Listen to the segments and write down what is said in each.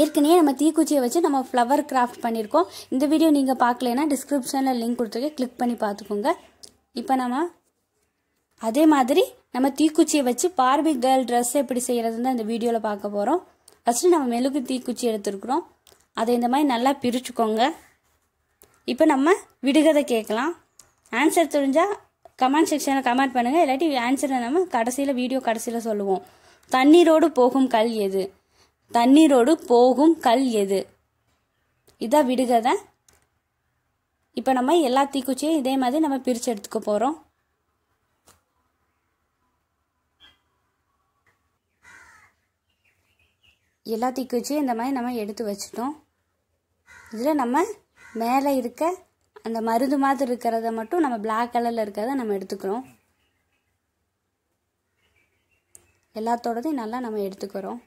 ஏற்கனவே நம்ம தீக்குச்சியை வச்சு நம்ம ஃப்ளவர் கிராஃப்ட் பண்ணியிருக்கோம் இந்த வீடியோ நீங்கள் பார்க்கலன்னா டிஸ்கிரிப்ஷனில் லிங்க் கொடுத்துருக்கேன் கிளிக் பண்ணி பார்த்துக்கோங்க இப்போ நம்ம அதே மாதிரி நம்ம தீக்குச்சியை வச்சு பார்பி கேர்ள் ட்ரெஸ் எப்படி செய்கிறதுன்னு தான் இந்த வீடியோவில் பார்க்க போகிறோம் ஃபஸ்ட்டு நம்ம மெழுகு தீக்குச்சி எடுத்துருக்குறோம் அதை இந்த மாதிரி நல்லா பிரிச்சுக்கோங்க இப்போ நம்ம விடுகதை கேட்கலாம் ஆன்சர் தெரிஞ்சால் கமெண்ட் செக்ஷனில் கமெண்ட் பண்ணுங்கள் இல்லாட்டி ஆன்சரை நம்ம கடைசியில் வீடியோ கடைசியில் சொல்லுவோம் தண்ணீரோடு போகும் கல் எது தண்ணீரோடு போகும் கல் எது இதை விடுகதை இப்போ நம்ம எல்லா தீக்குச்சியும் இதே மாதிரி நம்ம பிரித்து எடுத்துக்க போகிறோம் எல்லா தீக்குச்சியும் இந்த மாதிரி நம்ம எடுத்து வச்சிட்டோம் இதில் நம்ம மேலே இருக்க அந்த மருந்து மாதிரி இருக்கிறத மட்டும் நம்ம பிளாக் கலரில் இருக்கிறத நம்ம எடுத்துக்கிறோம் எல்லாத்தோடதையும் நல்லா நம்ம எடுத்துக்கிறோம்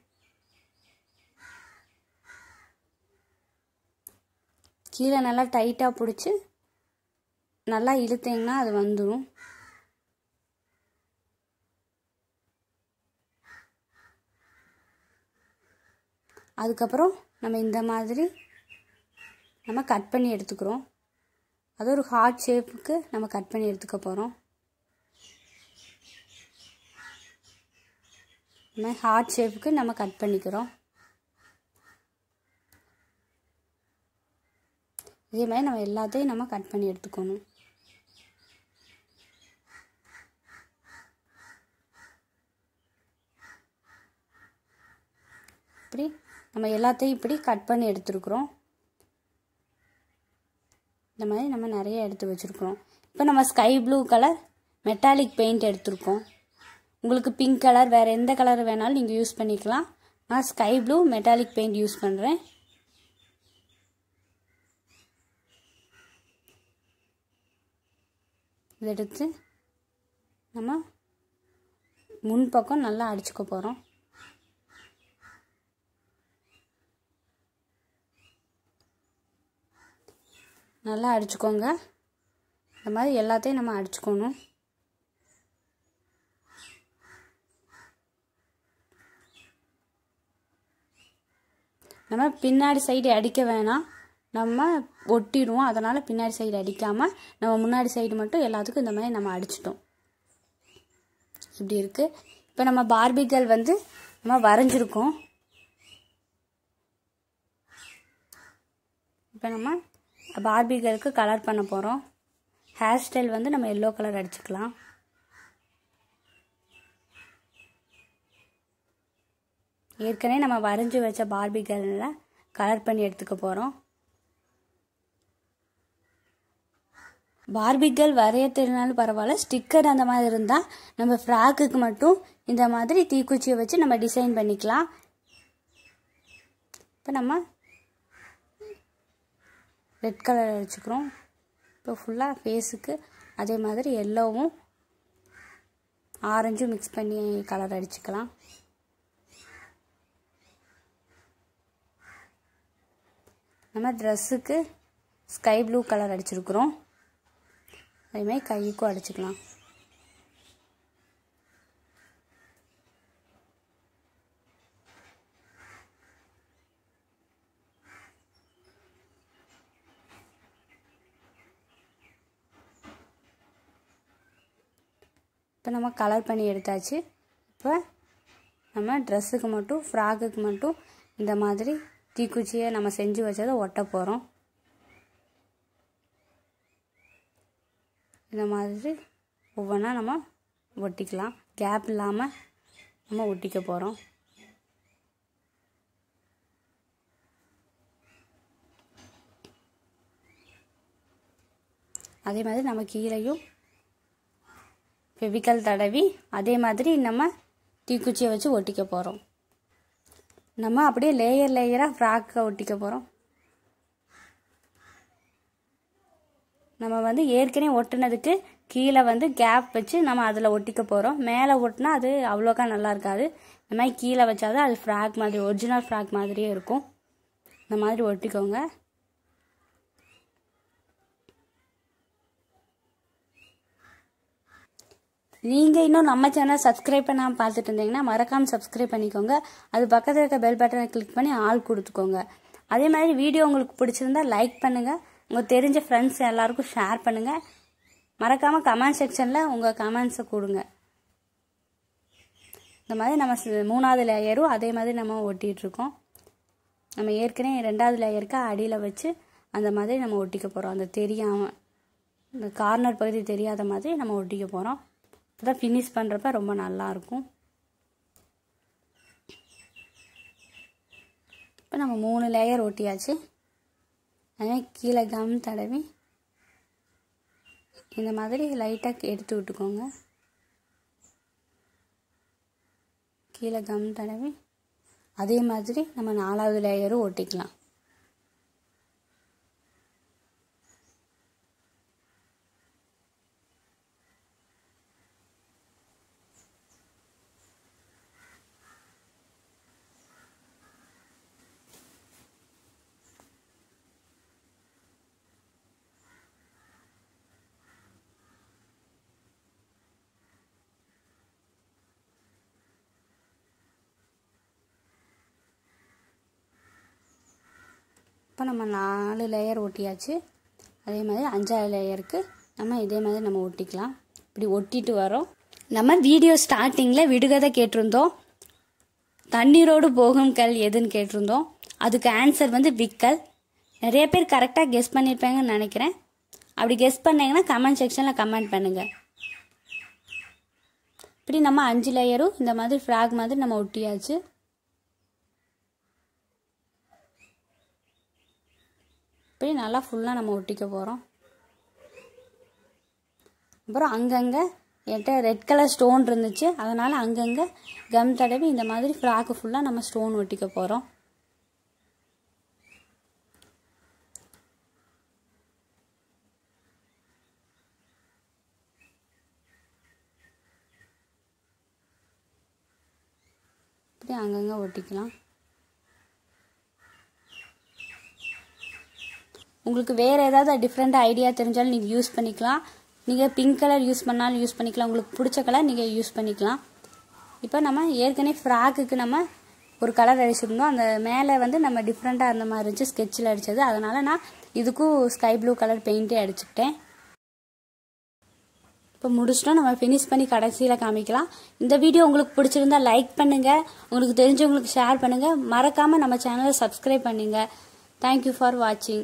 கீழே நல்லா டைட்டாக பிடிச்சி நல்லா இழுத்தீங்கன்னா அது வந்துடும் அதுக்கப்புறம் நம்ம இந்த மாதிரி நம்ம கட் பண்ணி எடுத்துக்கிறோம் அது ஒரு ஹார்ட் ஷேப்புக்கு நம்ம கட் பண்ணி எடுத்துக்க போகிறோம் நம்ம ஹார்ட் ஷேப்புக்கு நம்ம கட் பண்ணிக்கிறோம் இதே மாதிரி நம்ம எல்லாத்தையும் நம்ம கட் பண்ணி எடுத்துக்கணும் இப்படி நம்ம எல்லாத்தையும் இப்படி கட் பண்ணி எடுத்துருக்குறோம் இந்த மாதிரி நம்ம நிறைய எடுத்து வச்சுருக்குறோம் இப்போ நம்ம sky blue colour metallic paint எடுத்திருக்கோம் உங்களுக்கு பிங்க் கலர் வேறு எந்த கலர் வேணாலும் நீங்கள் யூஸ் பண்ணிக்கலாம் நான் sky blue metallic paint use பண்ணுறேன் இதை எடுத்து நம்ம முன் பக்கம் நல்லா அடிச்சுக்க போகிறோம் நல்லா அடிச்சுக்கோங்க இந்த மாதிரி எல்லாத்தையும் நம்ம அடிச்சுக்கணும் நம்ம பின்னாடி சைடு அடிக்க வேணாம் நம்ம ஒட்டிடுவோம் அதனால் பின்னாடி சைடு அடிக்காமல் நம்ம முன்னாடி சைடு மட்டும் எல்லாத்துக்கும் இந்த மாதிரி நம்ம அடிச்சிட்டோம் இப்படி இருக்குது இப்போ நம்ம பார்பிகள் வந்து நம்ம வரைஞ்சிருக்கோம் இப்போ நம்ம பார்பிகளுக்கு கலர் பண்ண போகிறோம் ஹேர் ஸ்டைல் வந்து நம்ம எல்லோ கலர் அடிச்சுக்கலாம் ஏற்கனவே நம்ம வரைஞ்சி வச்ச பார்பிகளில் கலர் பண்ணி எடுத்துக்க போகிறோம் பார்பிகள் வரைய தெரியனாலும் பரவாயில்ல ஸ்டிக்கர் அந்த மாதிரி இருந்தால் நம்ம ஃப்ராக்குக்கு மட்டும் இந்த மாதிரி தீக்குச்சியை வச்சு நம்ம டிசைன் பண்ணிக்கலாம் இப்போ நம்ம ரெட் கலர் வச்சுக்கிறோம் இப்போ ஃபுல்லாக ஃபேஸுக்கு அதே மாதிரி எல்லோவும் ஆரஞ்சும் மிக்ஸ் பண்ணி கலர் அடிச்சுக்கலாம் நம்ம ட்ரெஸ்ஸுக்கு ஸ்கை ப்ளூ கலர் அடிச்சிருக்கிறோம் அதேமாதிரி கைக்கும் அடிச்சுக்கலாம் இப்போ நம்ம கலர் பண்ணி எடுத்தாச்சு இப்போ நம்ம ட்ரெஸ்ஸுக்கு மட்டும் ஃப்ராக்குக்கு மட்டும் இந்த மாதிரி தீக்குச்சியை நம்ம செஞ்சு வச்சதை ஒட்ட போகிறோம் இந்த மாதிரி ஒவ்வொன்றா நம்ம ஒட்டிக்கலாம் கேப் இல்லாமல் நம்ம ஒட்டிக்க போகிறோம் அதே மாதிரி நம்ம கீழேயும் ஃபெவிக்கல் தடவி அதே மாதிரி நம்ம தீக்குச்சியை வச்சு ஒட்டிக்க போகிறோம் நம்ம அப்படியே லேயர் லேயராக ஃப்ராக்கை ஒட்டிக்க போகிறோம் நம்ம வந்து ஏற்கனவே ஒட்டினதுக்கு கீழே வந்து கேப் வச்சு நம்ம அதில் ஒட்டிக்க போகிறோம் மேலே ஒட்டினா அது அவ்வளோக்கா நல்லா இருக்காது இந்த மாதிரி கீழே வச்சா அது ஃப்ராக் மாதிரி ஒரிஜினல் ஃப்ராக் மாதிரியே இருக்கும் இந்த மாதிரி ஒட்டிக்கோங்க நீங்கள் இன்னும் நம்ம சேனல் சப்ஸ்கிரைப் பண்ணாமல் பார்த்துட்டு இருந்தீங்கன்னா மறக்காமல் சப்ஸ்கிரைப் பண்ணிக்கோங்க அது பக்கத்தில் இருக்க பெல் பட்டனை கிளிக் பண்ணி ஆள் கொடுத்துக்கோங்க அதே மாதிரி வீடியோ உங்களுக்கு பிடிச்சிருந்தா லைக் பண்ணுங்கள் உங்கள் தெரிஞ்ச ஃப்ரெண்ட்ஸ் எல்லாருக்கும் ஷேர் பண்ணுங்கள் மறக்காமல் கமெண்ட் செக்ஷனில் உங்கள் கமெண்ட்ஸை கொடுங்க இந்த மாதிரி நம்ம மூணாவது லேயரும் அதே மாதிரி நம்ம ஒட்டிகிட்ருக்கோம் நம்ம ஏற்கனவே ரெண்டாவது லேயருக்கு அடியில் வச்சு அந்த மாதிரி நம்ம ஒட்டிக்க போகிறோம் அந்த தெரியாமல் இந்த கார்னர் பகுதி தெரியாத மாதிரி நம்ம ஒட்டிக்க போகிறோம் அதான் ஃபினிஷ் பண்ணுறப்ப ரொம்ப நல்லாயிருக்கும் இப்போ நம்ம மூணு லேயர் ஒட்டியாச்சு அதனால் கீழே கம் தடவி இந்த மாதிரி லைட்டாக எடுத்து விட்டுக்கோங்க கீழே கம் தடவி அதே மாதிரி நம்ம நாலாவது லேயரும் ஒட்டிக்கலாம் இப்போ நம்ம நாலு லேயர் ஒட்டியாச்சு அதே மாதிரி அஞ்சாறு லேயருக்கு நம்ம இதே மாதிரி நம்ம ஒட்டிக்கலாம் இப்படி ஒட்டிட்டு வரோம் நம்ம வீடியோ ஸ்டார்டிங்கில் விடுகதை கேட்டிருந்தோம் தண்ணீரோடு போகும் கல் எதுன்னு கேட்டிருந்தோம் அதுக்கு ஆன்சர் வந்து விக்கல் நிறைய பேர் கரெக்டாக கெஸ் பண்ணியிருப்பாங்கன்னு நினைக்கிறேன் அப்படி கெஸ் பண்ணிங்கன்னா கமெண்ட் செக்ஷனில் கமெண்ட் பண்ணுங்கள் இப்படி நம்ம அஞ்சு லேயரும் இந்த மாதிரி ஃப்ராக் மாதிரி நம்ம ஒட்டியாச்சு இப்படி நல்லா ஃபுல்லாக நம்ம ஒட்டிக்க போகிறோம் அப்புறம் அங்கங்கே என்கிட்ட ரெட் கலர் ஸ்டோன் இருந்துச்சு அதனால் அங்கங்கே கம் தடவி இந்த மாதிரி ஃப்ராக்கு ஃபுல்லாக நம்ம ஸ்டோன் ஒட்டிக்க போகிறோம் இப்படி அங்கங்கே ஒட்டிக்கலாம் உங்களுக்கு வேறு ஏதாவது டிஃப்ரெண்ட் ஐடியா தெரிஞ்சாலும் நீங்கள் யூஸ் பண்ணிக்கலாம் நீங்கள் பிங்க் கலர் யூஸ் பண்ணாலும் யூஸ் பண்ணிக்கலாம் உங்களுக்கு பிடிச்ச கலர் நீங்கள் யூஸ் பண்ணிக்கலாம் இப்போ நம்ம ஏற்கனவே ஃப்ராக்குக்கு நம்ம ஒரு கலர் அடிச்சிருந்தோம் அந்த மேலே வந்து நம்ம டிஃப்ரெண்ட்டாக இருந்த மாதிரி இருந்துச்சு ஸ்கெட்சில் அடித்தது அதனால் நான் இதுக்கும் ஸ்கை ப்ளூ கலர் பெயிண்ட்டே அடிச்சுக்கிட்டேன் இப்போ முடிச்சிட்டோம் நம்ம ஃபினிஷ் பண்ணி கடைசியில் காமிக்கலாம் இந்த வீடியோ உங்களுக்கு பிடிச்சிருந்தா லைக் பண்ணுங்கள் உங்களுக்கு தெரிஞ்சவங்களுக்கு ஷேர் பண்ணுங்கள் மறக்காமல் நம்ம சேனலை சப்ஸ்கிரைப் பண்ணுங்கள் தேங்க்யூ ஃபார் வாட்சிங்